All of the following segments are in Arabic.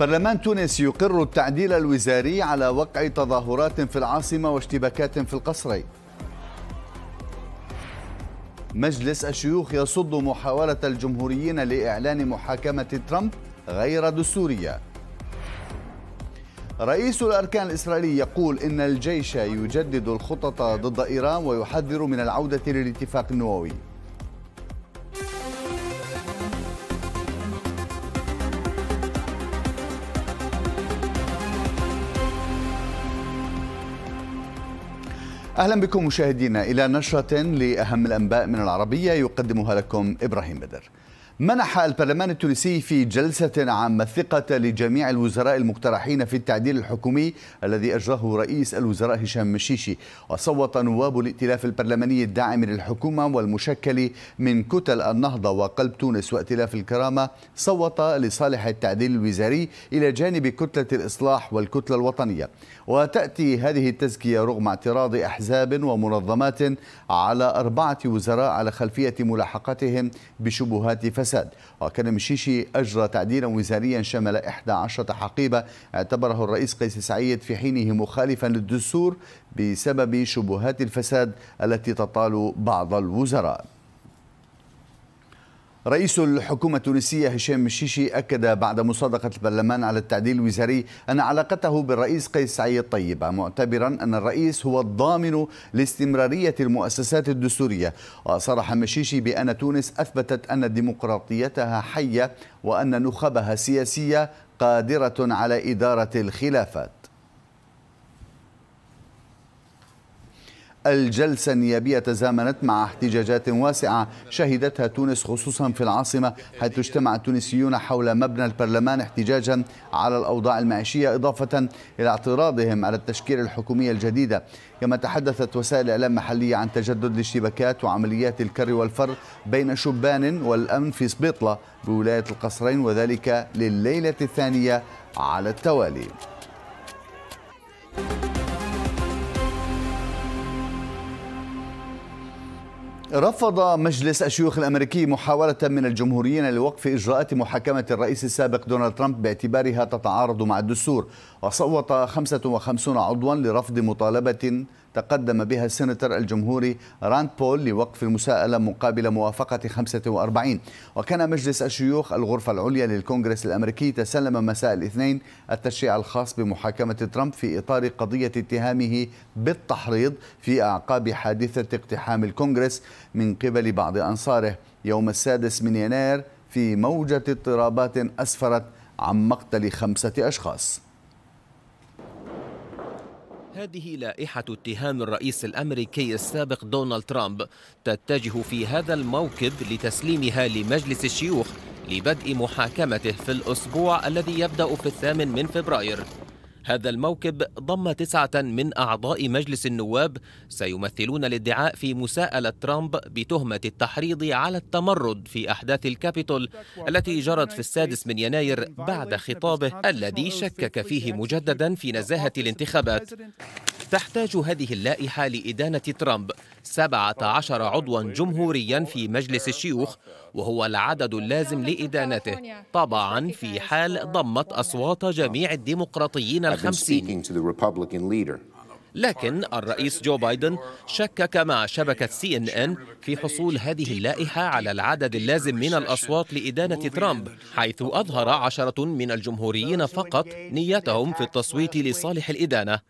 برلمان تونس يقر التعديل الوزاري على وقع تظاهرات في العاصمة واشتباكات في القصرين مجلس الشيوخ يصد محاولة الجمهوريين لإعلان محاكمة ترامب غير دستورية رئيس الأركان الإسرائيلي يقول إن الجيش يجدد الخطط ضد إيران ويحذر من العودة للاتفاق النووي أهلا بكم مشاهدينا إلى نشرة لأهم الأنباء من العربية يقدمها لكم إبراهيم بدر منح البرلمان التونسي في جلسة عامة الثقة لجميع الوزراء المقترحين في التعديل الحكومي الذي أجراه رئيس الوزراء هشام مشيشي وصوت نواب الائتلاف البرلماني الداعم للحكومة والمشكل من كتل النهضة وقلب تونس وائتلاف الكرامة صوت لصالح التعديل الوزاري إلى جانب كتلة الإصلاح والكتلة الوطنية وتأتي هذه التزكية رغم اعتراض أحزاب ومنظمات على أربعة وزراء على خلفية ملاحقتهم بشبهات فساد الفساد وكان مشيشي أجرى تعديلا وزاريا شمل 11 حقيبة اعتبره الرئيس قيس سعيد في حينه مخالفا للدستور بسبب شبهات الفساد التي تطال بعض الوزراء رئيس الحكومة التونسية هشام الشيشي أكد بعد مصادقة البرلمان على التعديل الوزاري أن علاقته بالرئيس قيس سعيد طيبة معتبرا أن الرئيس هو الضامن لاستمرارية المؤسسات الدستورية وصرح مشيشي بأن تونس أثبتت أن ديمقراطيتها حية وأن نخبها السياسية قادرة على إدارة الخلافات الجلسة النيابية تزامنت مع احتجاجات واسعة شهدتها تونس خصوصا في العاصمة حيث اجتمع التونسيون حول مبنى البرلمان احتجاجا على الأوضاع المعيشية إضافة إلى اعتراضهم على التشكيل الحكومية الجديدة كما تحدثت وسائل إعلام محلية عن تجدد الاشتباكات وعمليات الكر والفر بين شبان والأمن في سبيطلة بولاية القصرين وذلك لليلة الثانية على التوالي رفض مجلس الشيوخ الامريكي محاوله من الجمهوريين لوقف اجراءات محاكمه الرئيس السابق دونالد ترامب باعتبارها تتعارض مع الدستور وصوت 55 عضوا لرفض مطالبه تقدم بها السيناتور الجمهوري راند بول لوقف المساءلة مقابل موافقة 45 وكان مجلس الشيوخ الغرفة العليا للكونغرس الأمريكي تسلم مساء الاثنين التشريع الخاص بمحاكمة ترامب في إطار قضية اتهامه بالتحريض في أعقاب حادثة اقتحام الكونغرس من قبل بعض أنصاره يوم السادس من يناير في موجة اضطرابات أسفرت عن مقتل خمسة أشخاص هذه لائحة اتهام الرئيس الأمريكي السابق دونالد ترامب تتجه في هذا الموكب لتسليمها لمجلس الشيوخ لبدء محاكمته في الأسبوع الذي يبدأ في الثامن من فبراير هذا الموكب ضم تسعة من أعضاء مجلس النواب سيمثلون الادعاء في مساءلة ترامب بتهمة التحريض على التمرد في أحداث الكابيتول التي جرت في السادس من يناير بعد خطابه الذي شكك فيه مجددا في نزاهة الانتخابات تحتاج هذه اللائحة لإدانة ترامب 17 عضوا جمهوريا في مجلس الشيوخ وهو العدد اللازم لإدانته طبعا في حال ضمت أصوات جميع الديمقراطيين الخمسين لكن الرئيس جو بايدن شكك مع شبكة سي ان ان في حصول هذه اللائحة على العدد اللازم من الأصوات لإدانة ترامب حيث أظهر عشرة من الجمهوريين فقط نيتهم في التصويت لصالح الإدانة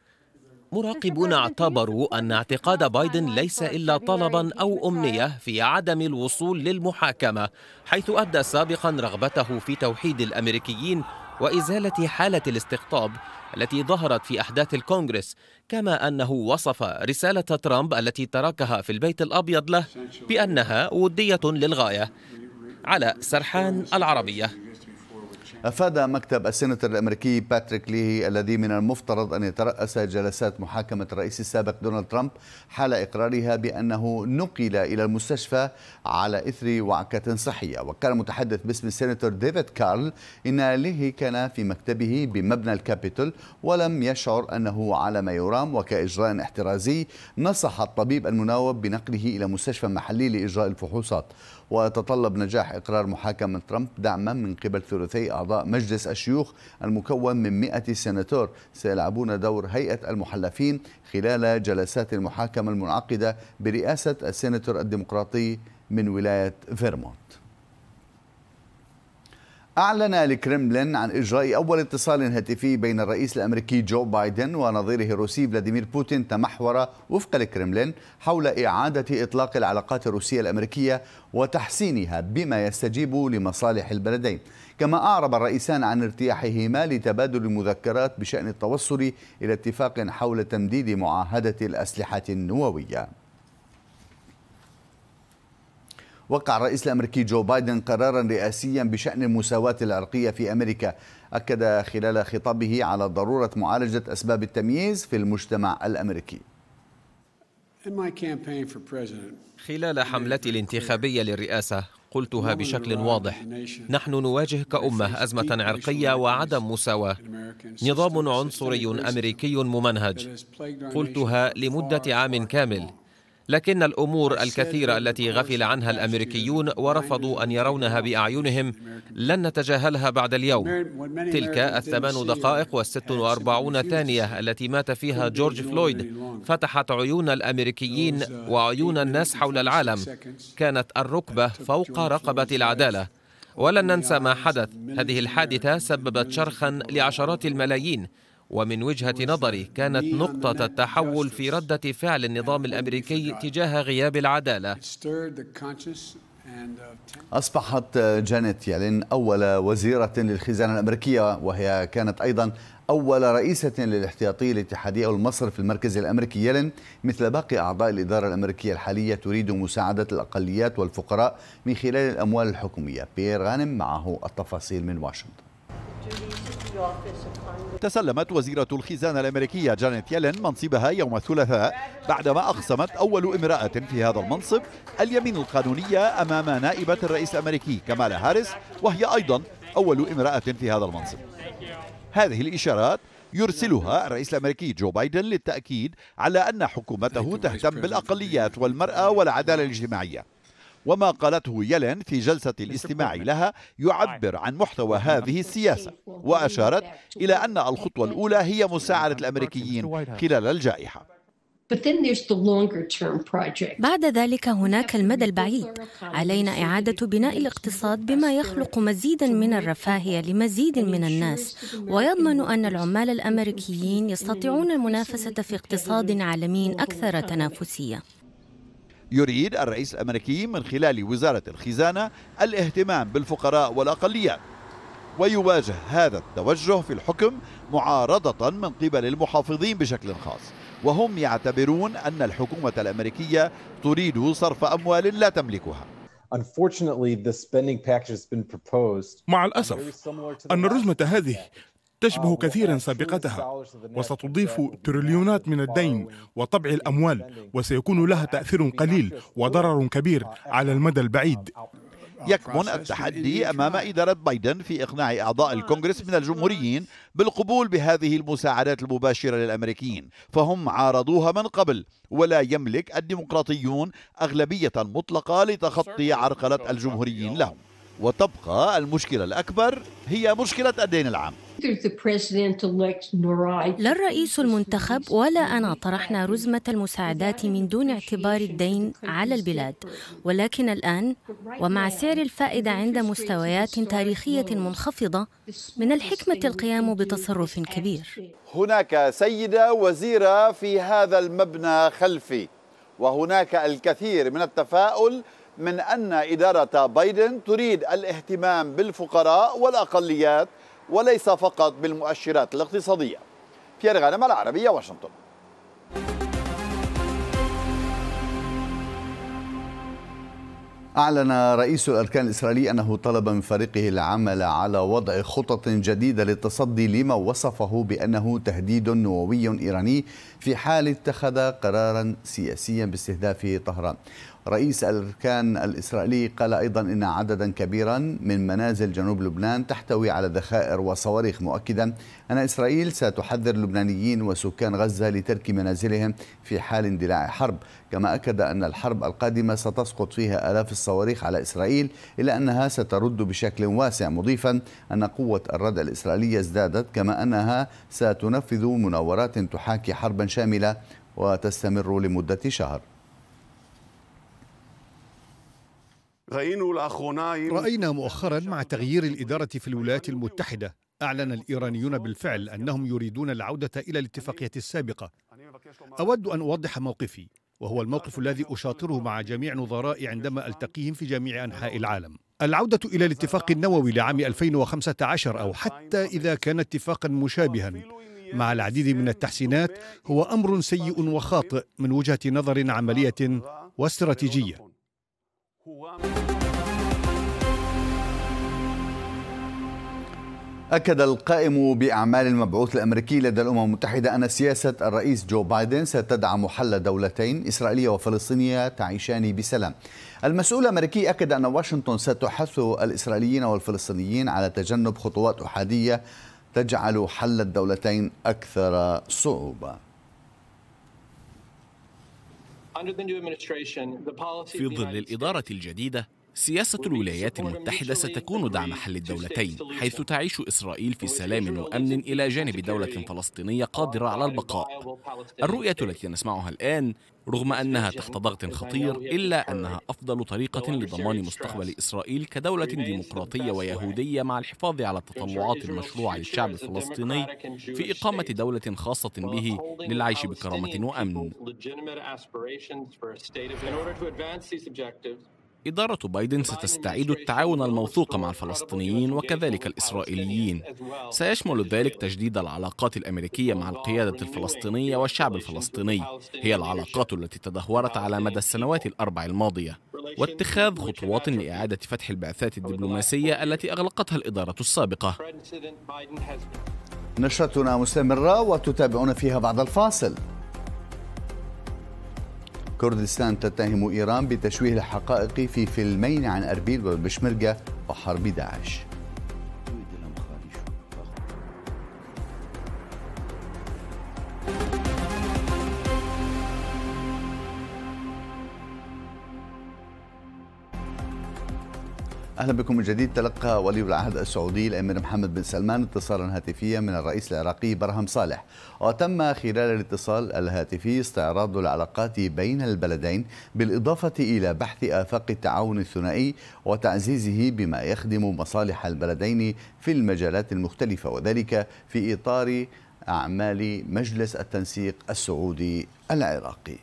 مراقبون اعتبروا أن اعتقاد بايدن ليس إلا طلبا أو أمنية في عدم الوصول للمحاكمة حيث أبدى سابقا رغبته في توحيد الأمريكيين وإزالة حالة الاستقطاب التي ظهرت في أحداث الكونغرس كما أنه وصف رسالة ترامب التي تركها في البيت الأبيض له بأنها ودية للغاية على سرحان العربية أفاد مكتب السيناتور الأمريكي باتريك ليهي الذي من المفترض أن يترأس جلسات محاكمة الرئيس السابق دونالد ترامب حال إقرارها بأنه نقل إلى المستشفى على إثر وعكة صحية وكان متحدث باسم السيناتور ديفيد كارل إن ليهي كان في مكتبه بمبنى الكابيتول ولم يشعر أنه على ما يرام وكإجراء احترازي نصح الطبيب المناوب بنقله إلى مستشفى محلي لإجراء الفحوصات وتطلب نجاح إقرار محاكمة ترامب دعما من قبل ثلثي أعضاء مجلس الشيوخ المكون من 100 سيناتور سيلعبون دور هيئة المحلفين خلال جلسات المحاكمة المنعقدة برئاسة السيناتور الديمقراطي من ولاية فيرمونت أعلن الكرملين عن إجراء أول اتصال هاتفي بين الرئيس الأمريكي جو بايدن ونظيره الروسي فلاديمير بوتين تمحور وفق الكرملين حول إعادة إطلاق العلاقات الروسية الأمريكية وتحسينها بما يستجيب لمصالح البلدين كما أعرب الرئيسان عن ارتياحهما لتبادل المذكرات بشأن التوصل إلى اتفاق حول تمديد معاهدة الأسلحة النووية وقع الرئيس الامريكي جو بايدن قرارا رئاسيا بشان المساواه العرقيه في امريكا اكد خلال خطابه على ضروره معالجه اسباب التمييز في المجتمع الامريكي خلال حملتي الانتخابيه للرئاسه قلتها بشكل واضح نحن نواجه كأمة أزمة عرقية وعدم مساواة نظام عنصري أمريكي ممنهج قلتها لمدة عام كامل لكن الامور الكثيره التي غفل عنها الامريكيون ورفضوا ان يرونها باعينهم لن نتجاهلها بعد اليوم تلك الثمان دقائق والست واربعون ثانيه التي مات فيها جورج فلويد فتحت عيون uh, الامريكيين وعيون الناس حول العالم كانت الركبه فوق رقبه العداله ولن ننسى ما حدث هذه الحادثه سببت شرخا لعشرات الملايين ومن وجهة نظري كانت نقطة التحول في ردة فعل النظام الأمريكي تجاه غياب العدالة أصبحت جانيت يالين أول وزيرة للخزانة الأمريكية وهي كانت أيضا أول رئيسة للاحتياطي الاتحادي أو المصرف المركزي الأمريكي يلن مثل باقي أعضاء الإدارة الأمريكية الحالية تريد مساعدة الأقليات والفقراء من خلال الأموال الحكومية بيير غانم معه التفاصيل من واشنطن تسلمت وزيرة الخزانة الأمريكية جانيت يلين منصبها يوم الثلاثاء بعدما أقسمت أول امرأة في هذا المنصب اليمين القانونية أمام نائبة الرئيس الأمريكي كمالا هاريس وهي أيضا أول امرأة في هذا المنصب هذه الإشارات يرسلها الرئيس الامريكي جو بايدن للتاكيد على ان حكومته تهتم بالاقليات والمراه والعداله الاجتماعيه وما قالته يلين في جلسة الاستماع لها يعبر عن محتوى هذه السياسة وأشارت إلى أن الخطوة الأولى هي مساعدة الأمريكيين خلال الجائحة بعد ذلك هناك المدى البعيد علينا اعاده بناء الاقتصاد بما يخلق مزيدا من الرفاهيه لمزيد من الناس ويضمن ان العمال الامريكيين يستطيعون المنافسه في اقتصاد عالمي اكثر تنافسيه يريد الرئيس الأمريكي من خلال وزارة الخزانة الاهتمام بالفقراء والأقليات ويواجه هذا التوجه في الحكم معارضة من قبل المحافظين بشكل خاص وهم يعتبرون أن الحكومة الأمريكية تريد صرف أموال لا تملكها مع الأسف أن الرزمة هذه تشبه آه، كثيرا سابقتها وستضيف تريليونات من الدين آه، وطبع الأموال وسيكون لها آه، تأثير قليل وضرر كبير على المدى البعيد يكمن التحدي أمام إدارة بايدن في إقناع أعضاء الكونغرس من الجمهوريين بالقبول بهذه المساعدات المباشرة للأمريكيين فهم عارضوها من قبل ولا يملك الديمقراطيون أغلبية مطلقة لتخطي عرقلة الجمهوريين لهم وتبقى المشكلة الأكبر هي مشكلة الدين العام لا الرئيس المنتخب ولا أنا طرحنا رزمة المساعدات من دون اعتبار الدين على البلاد ولكن الآن ومع سعر الفائدة عند مستويات تاريخية منخفضة من الحكمة القيام بتصرف كبير هناك سيدة وزيرة في هذا المبنى خلفي وهناك الكثير من التفاؤل من أن إدارة بايدن تريد الاهتمام بالفقراء والأقليات وليس فقط بالمؤشرات الاقتصادية في غانم العربية واشنطن أعلن رئيس الأركان الإسرائيلي أنه طلب من فريقه العمل على وضع خطط جديدة للتصدي لما وصفه بأنه تهديد نووي إيراني في حال اتخذ قرارا سياسيا باستهداف طهران رئيس الأركان الإسرائيلي قال أيضا إن عددا كبيرا من منازل جنوب لبنان تحتوي على ذخائر وصواريخ مؤكدا أن إسرائيل ستحذر اللبنانيين وسكان غزة لترك منازلهم في حال اندلاع حرب كما أكد أن الحرب القادمة ستسقط فيها آلاف الصواريخ على إسرائيل إلا أنها سترد بشكل واسع مضيفا أن قوة الردع الإسرائيلية ازدادت كما أنها ستنفذ مناورات تحاكي حربا شاملة وتستمر لمدة شهر رأينا مؤخرا مع تغيير الإدارة في الولايات المتحدة أعلن الإيرانيون بالفعل أنهم يريدون العودة إلى الاتفاقية السابقة أود أن أوضح موقفي وهو الموقف الذي أشاطره مع جميع نظرائي عندما ألتقيهم في جميع أنحاء العالم العودة إلى الاتفاق النووي لعام 2015 أو حتى إذا كان اتفاقا مشابها مع العديد من التحسينات هو امر سيء وخاطئ من وجهه نظر عمليه واستراتيجيه أكد القائم بأعمال المبعوث الأمريكي لدى الأمم المتحدة أن سياسة الرئيس جو بايدن ستدعم حل دولتين إسرائيلية وفلسطينية تعيشان بسلام المسؤول الأمريكي أكد أن واشنطن ستحث الإسرائيليين والفلسطينيين على تجنب خطوات أحادية تجعل حل الدولتين أكثر صعوبة في ظل الإدارة الجديدة سياسة الولايات المتحدة ستكون دعم حل الدولتين حيث تعيش إسرائيل في سلام وأمن إلى جانب دولة فلسطينية قادرة على البقاء الرؤية التي نسمعها الآن رغم أنها تحت ضغط خطير إلا أنها أفضل طريقة لضمان مستقبل إسرائيل كدولة ديمقراطية ويهودية مع الحفاظ على التطلعات المشروعة للشعب الفلسطيني في إقامة دولة خاصة به للعيش بكرامة وأمن. إدارة بايدن ستستعيد التعاون الموثوق مع الفلسطينيين وكذلك الإسرائيليين سيشمل ذلك تجديد العلاقات الأمريكية مع القيادة الفلسطينية والشعب الفلسطيني هي العلاقات التي تدهورت على مدى السنوات الأربع الماضية واتخاذ خطوات لإعادة فتح البعثات الدبلوماسية التي أغلقتها الإدارة السابقة نشرتنا مستمرة وتتابعون فيها بعد الفاصل كردستان تتهم إيران بتشويه الحقائق في فيلمين عن أربيل والبشمرجة وحرب داعش اهلا بكم من جديد تلقى ولي العهد السعودي الامير محمد بن سلمان اتصالا هاتفيا من الرئيس العراقي برهم صالح وتم خلال الاتصال الهاتفي استعراض العلاقات بين البلدين بالاضافه الى بحث افاق التعاون الثنائي وتعزيزه بما يخدم مصالح البلدين في المجالات المختلفه وذلك في اطار اعمال مجلس التنسيق السعودي العراقي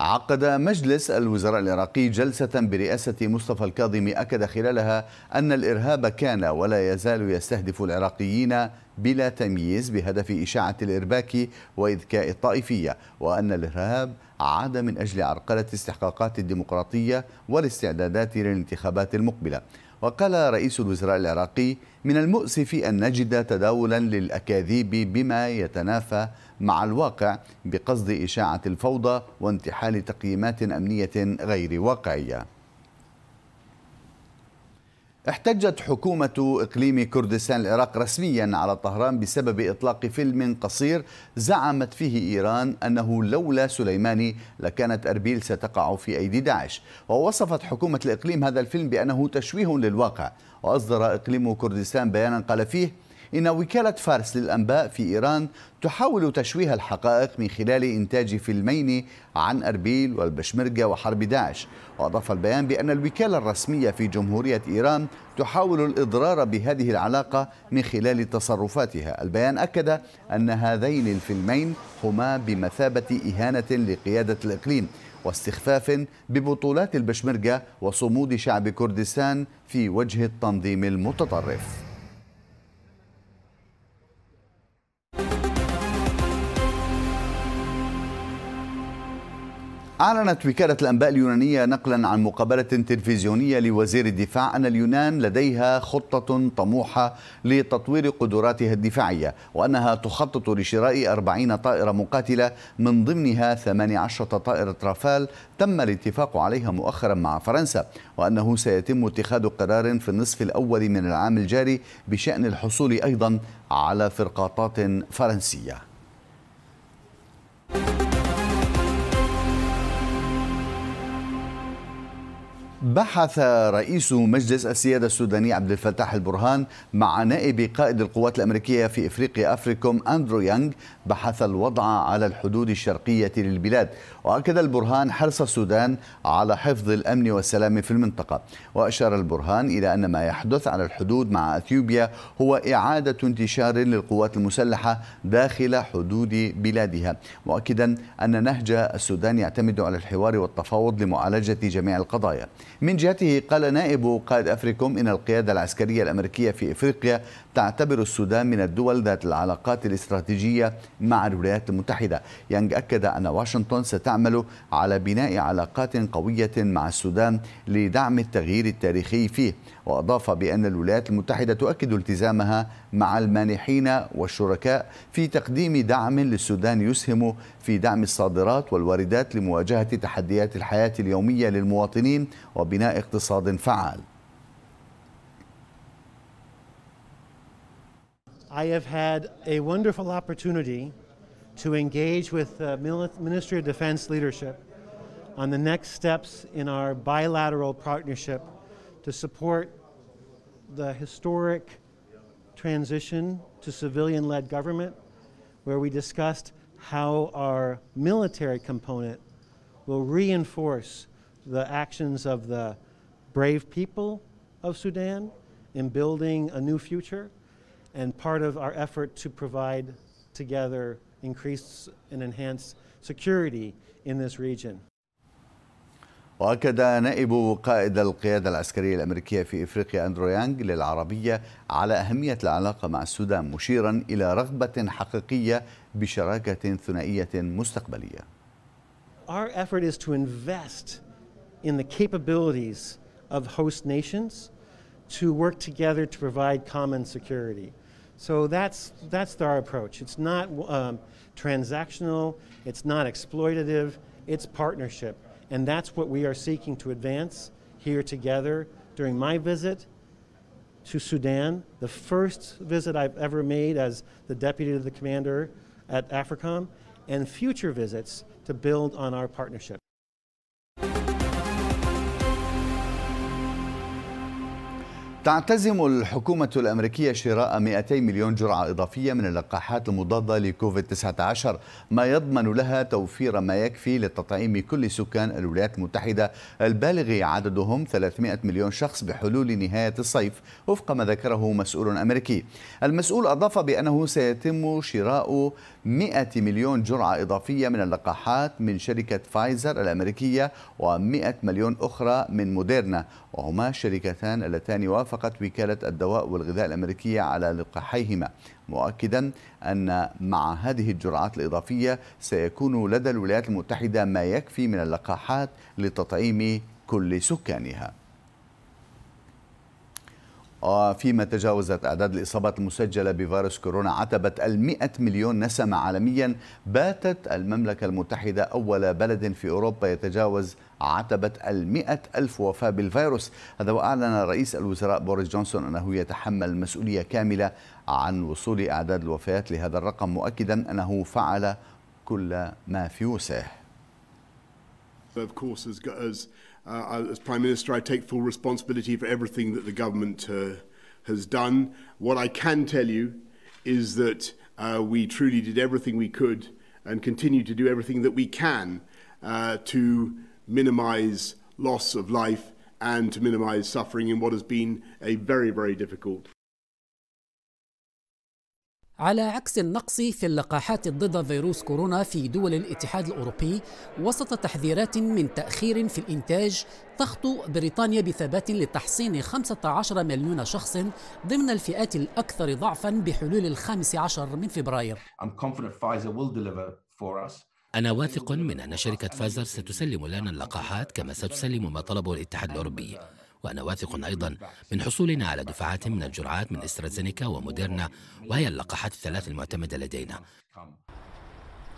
عقد مجلس الوزراء العراقي جلسة برئاسة مصطفى الكاظم أكد خلالها أن الإرهاب كان ولا يزال يستهدف العراقيين بلا تمييز بهدف إشاعة الإرباك وإذكاء الطائفية وأن الإرهاب عاد من أجل عرقلة استحقاقات الديمقراطية والاستعدادات للانتخابات المقبلة وقال رئيس الوزراء العراقي من المؤسف أن نجد تداولا للأكاذيب بما يتنافى مع الواقع بقصد إشاعة الفوضى وانتحال تقييمات أمنية غير واقعية احتجت حكومة إقليم كردستان العراق رسميا على طهران بسبب إطلاق فيلم قصير زعمت فيه إيران أنه لولا سليماني لكانت أربيل ستقع في أيدي داعش ووصفت حكومة الإقليم هذا الفيلم بأنه تشويه للواقع وأصدر إقليم كردستان بيانا قال فيه إن وكالة فارس للأنباء في إيران تحاول تشويه الحقائق من خلال إنتاج فيلمين عن أربيل والبشمرجة وحرب داعش وأضاف البيان بأن الوكالة الرسمية في جمهورية إيران تحاول الإضرار بهذه العلاقة من خلال تصرفاتها البيان أكد أن هذين الفيلمين هما بمثابة إهانة لقيادة الإقليم واستخفاف ببطولات البشمرجة وصمود شعب كردستان في وجه التنظيم المتطرف أعلنت وكالة الأنباء اليونانية نقلا عن مقابلة تلفزيونية لوزير الدفاع أن اليونان لديها خطة طموحة لتطوير قدراتها الدفاعية وأنها تخطط لشراء 40 طائرة مقاتلة من ضمنها 18 طائرة رافال تم الاتفاق عليها مؤخرا مع فرنسا وأنه سيتم اتخاذ قرار في النصف الأول من العام الجاري بشأن الحصول أيضا على فرقاطات فرنسية. بحث رئيس مجلس السيادة السوداني عبد الفتاح البرهان مع نائب قائد القوات الأمريكية في إفريقيا أفريكوم أندرو يانغ بحث الوضع على الحدود الشرقية للبلاد وأكد البرهان حرص السودان على حفظ الأمن والسلام في المنطقة وأشار البرهان إلى أن ما يحدث على الحدود مع أثيوبيا هو إعادة انتشار للقوات المسلحة داخل حدود بلادها مؤكدا أن نهج السودان يعتمد على الحوار والتفاوض لمعالجة جميع القضايا من جهته قال نائب قائد أفريكوم إن القيادة العسكرية الأمريكية في إفريقيا تعتبر السودان من الدول ذات العلاقات الاستراتيجية مع الولايات المتحدة يانج أكد أن واشنطن ستعمل على بناء علاقات قوية مع السودان لدعم التغيير التاريخي فيه وأضاف بأن الولايات المتحدة تؤكد التزامها مع المانحين والشركاء في تقديم دعم للسودان يسهم في دعم الصادرات والواردات لمواجهة تحديات الحياة اليومية للمواطنين وبناء اقتصاد فعال I have had a wonderful opportunity to engage with uh, the Ministry of Defense leadership on the next steps in our bilateral partnership to support the historic transition to civilian led government, where we discussed how our military component will reinforce the actions of the brave people of Sudan in building a new future and part of our effort to provide together increased and enhanced security in this region. وأكد نائب قائد القيادة العسكرية الأمريكية في إفريقيا أندرو يانغ للعربية على أهمية العلاقة مع السودان مشيرا إلى رغبة حقيقية بشراكة ثنائية مستقبلية. Our effort is to invest in the capabilities of host nations to work together to provide common security. So that's, that's our approach. It's not um, transactional, it's not exploitative, it's partnership. And that's what we are seeking to advance here together during my visit to Sudan, the first visit I've ever made as the deputy to the commander at AFRICOM, and future visits to build on our partnership. تعتزم الحكومة الأمريكية شراء 200 مليون جرعة إضافية من اللقاحات المضادة لكوفيد-19 ما يضمن لها توفير ما يكفي لتطعيم كل سكان الولايات المتحدة البالغ عددهم 300 مليون شخص بحلول نهاية الصيف وفق ما ذكره مسؤول أمريكي المسؤول أضاف بأنه سيتم شراء 100 مليون جرعة إضافية من اللقاحات من شركة فايزر الأمريكية و100 مليون أخرى من موديرنا وهما الشركتان اللتان وافق وافقت وكالة الدواء والغذاء الأمريكية على لقاحيهما مؤكدا أن مع هذه الجرعات الإضافية سيكون لدى الولايات المتحدة ما يكفي من اللقاحات لتطعيم كل سكانها فيما تجاوزت أعداد الإصابات المسجلة بفيروس كورونا عتبة المئة مليون نسمة عالميا باتت المملكة المتحدة أول بلد في أوروبا يتجاوز عتبة المئة ألف وفاة بالفيروس هذا وأعلن رئيس الوزراء بوريس جونسون أنه يتحمل مسؤولية كاملة عن وصول أعداد الوفيات لهذا الرقم مؤكدا أنه فعل كل ما في وسعه Of course, as, as, uh, as Prime Minister, I take full responsibility for everything that the government uh, has done. What I can tell you is that uh, we truly did everything we could and continue to do everything that we can uh, to minimize loss of life and to minimize suffering in what has been a very, very difficult على عكس النقص في اللقاحات ضد فيروس كورونا في دول الاتحاد الأوروبي وسط تحذيرات من تأخير في الإنتاج تخطو بريطانيا بثبات لتحصين 15 مليون شخص ضمن الفئات الأكثر ضعفا بحلول الخامس عشر من فبراير I'm confident Pfizer will deliver for us أنا واثق من أن شركة فازر ستسلم لنا اللقاحات كما ستسلم ما طلبه الاتحاد الأوروبي وأنا واثق أيضا من حصولنا على دفعات من الجرعات من استرازينيكا وموديرنا وهي اللقاحات الثلاث المعتمدة لدينا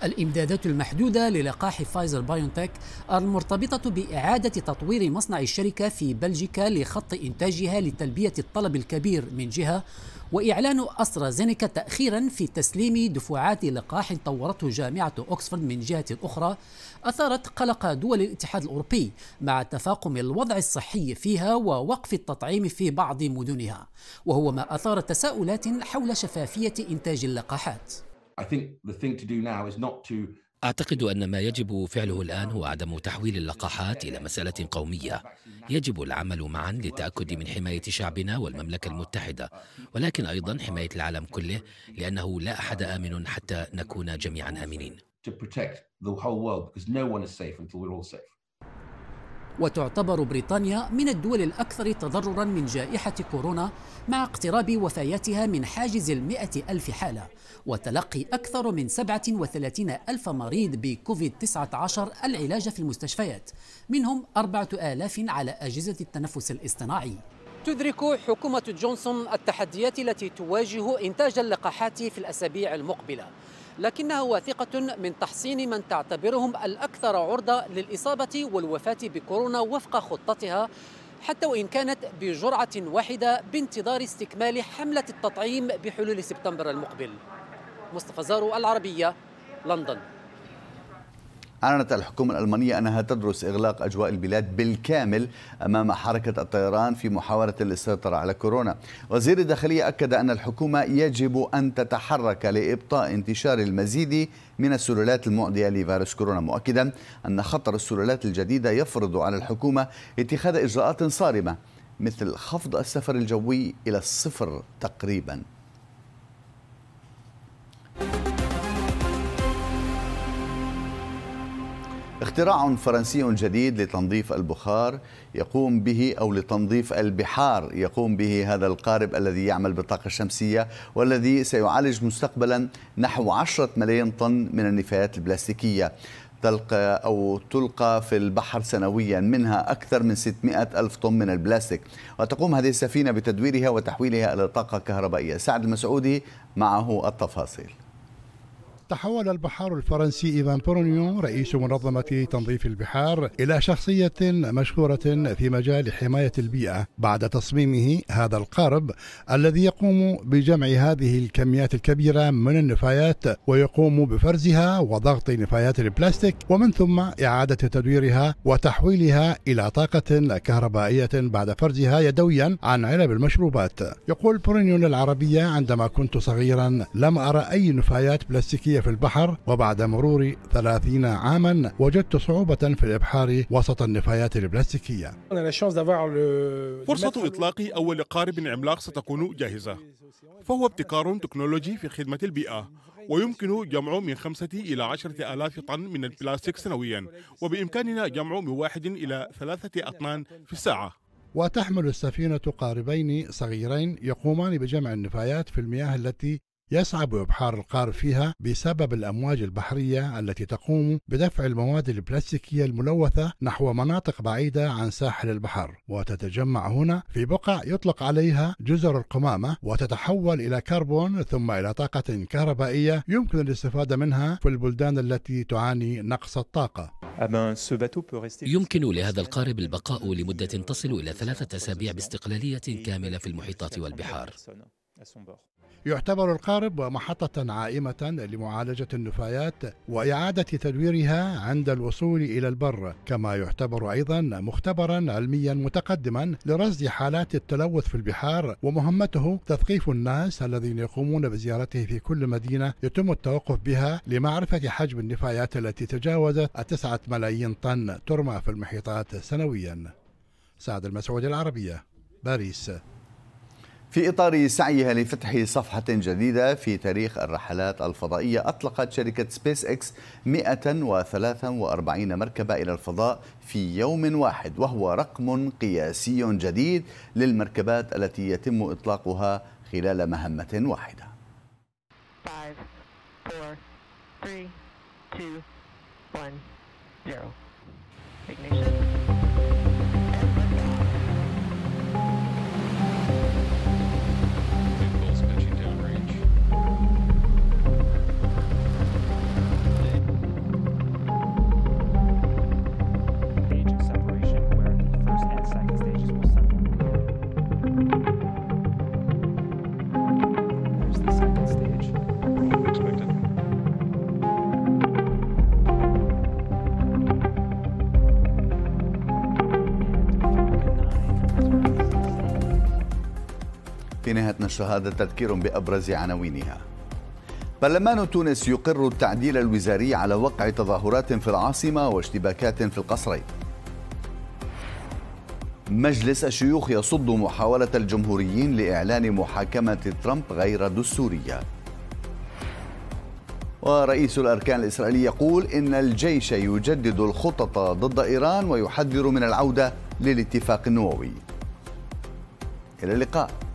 الإمدادات المحدودة للقاح فايزر بايونتك المرتبطة بإعادة تطوير مصنع الشركة في بلجيكا لخط إنتاجها لتلبية الطلب الكبير من جهة وإعلان أسترازينيكا تأخيرا في تسليم دفعات لقاح طورته جامعة أوكسفورد من جهة أخرى أثارت قلق دول الاتحاد الأوروبي مع تفاقم الوضع الصحي فيها ووقف التطعيم في بعض مدنها وهو ما أثار تساؤلات حول شفافية إنتاج اللقاحات I think the thing to do now is not to أعتقد أن ما يجب فعله الآن هو عدم تحويل اللقاحات إلى مسألة قومية يجب العمل معا للتأكد من حماية شعبنا والمملكة المتحدة ولكن أيضا حماية العالم كله لأنه لا أحد آمن حتى نكون جميعا آمنين وتعتبر بريطانيا من الدول الأكثر تضررا من جائحة كورونا مع اقتراب وفاياتها من حاجز المئة ألف حالة وتلقي أكثر من 37 ألف مريض بكوفيد-19 العلاج في المستشفيات منهم 4000 على أجهزة التنفس الاصطناعي تدرك حكومة جونسون التحديات التي تواجه إنتاج اللقاحات في الأسابيع المقبلة لكنها واثقة من تحصين من تعتبرهم الأكثر عرضة للإصابة والوفاة بكورونا وفق خطتها حتى وإن كانت بجرعة واحدة بانتظار استكمال حملة التطعيم بحلول سبتمبر المقبل مصطفى زارو العربية لندن أعلنت الحكومة الألمانية أنها تدرس إغلاق أجواء البلاد بالكامل أمام حركة الطيران في محاولة السيطرة على كورونا وزير الداخلية أكد أن الحكومة يجب أن تتحرك لإبطاء انتشار المزيد من السلالات المعدية لفيروس كورونا مؤكدا أن خطر السلالات الجديدة يفرض على الحكومة اتخاذ إجراءات صارمة مثل خفض السفر الجوي إلى الصفر تقريباً اختراع فرنسي جديد لتنظيف البخار يقوم به او لتنظيف البحار يقوم به هذا القارب الذي يعمل بالطاقه الشمسيه والذي سيعالج مستقبلا نحو 10 ملايين طن من النفايات البلاستيكيه تلقى أو تلقى في البحر سنويا منها أكثر من 600 ألف طن من البلاستيك وتقوم هذه السفينة بتدويرها وتحويلها إلى طاقة كهربائية سعد المسعودي معه التفاصيل تحول البحار الفرنسي إيفان برونيون رئيس منظمة تنظيف البحار إلى شخصية مشهورة في مجال حماية البيئة بعد تصميمه هذا القارب الذي يقوم بجمع هذه الكميات الكبيرة من النفايات ويقوم بفرزها وضغط نفايات البلاستيك ومن ثم إعادة تدويرها وتحويلها إلى طاقة كهربائية بعد فرزها يدويا عن علب المشروبات يقول برونيون للعربية عندما كنت صغيرا لم أرى أي نفايات بلاستيكية في البحر وبعد مرور ثلاثين عاما وجدت صعوبة في الإبحار وسط النفايات البلاستيكية فرصة إطلاق أول قارب عملاق ستكون جاهزة فهو ابتكار تكنولوجي في خدمة البيئة ويمكن جمع من خمسة إلى عشرة آلاف طن من البلاستيك سنويا وبإمكاننا جمع من واحد إلى ثلاثة أطنان في الساعة وتحمل السفينة قاربين صغيرين يقومان بجمع النفايات في المياه التي يصعب إبحار القارب فيها بسبب الأمواج البحرية التي تقوم بدفع المواد البلاستيكية الملوثة نحو مناطق بعيدة عن ساحل البحر وتتجمع هنا في بقع يطلق عليها جزر القمامة وتتحول إلى كربون ثم إلى طاقة كهربائية يمكن الاستفادة منها في البلدان التي تعاني نقص الطاقة ah يمكن لهذا القارب البقاء لمدة تصل إلى ثلاثة أسابيع باستقلالية كاملة في المحيطات والبحار يعتبر القارب محطة عائمة لمعالجة النفايات وإعادة تدويرها عند الوصول إلى البر كما يعتبر أيضا مختبرا علميا متقدما لرصد حالات التلوث في البحار ومهمته تثقيف الناس الذين يقومون بزيارته في كل مدينة يتم التوقف بها لمعرفة حجم النفايات التي تجاوزت التسعة ملايين طن ترمى في المحيطات سنويا سعد المسعود العربية باريس في إطار سعيها لفتح صفحة جديدة في تاريخ الرحلات الفضائية أطلقت شركة سبيس إكس 143 مركبة إلى الفضاء في يوم واحد وهو رقم قياسي جديد للمركبات التي يتم إطلاقها خلال مهمة واحدة Five, four, three, two, one, zero. Ignition. في نهاية نشر هذا تذكير بأبرز عناوينها برلمان تونس يقر التعديل الوزاري على وقع تظاهرات في العاصمة واشتباكات في القصرين مجلس الشيوخ يصد محاولة الجمهوريين لإعلان محاكمة ترامب غير دستورية ورئيس الأركان الإسرائيلي يقول إن الجيش يجدد الخطط ضد إيران ويحذر من العودة للاتفاق النووي إلى اللقاء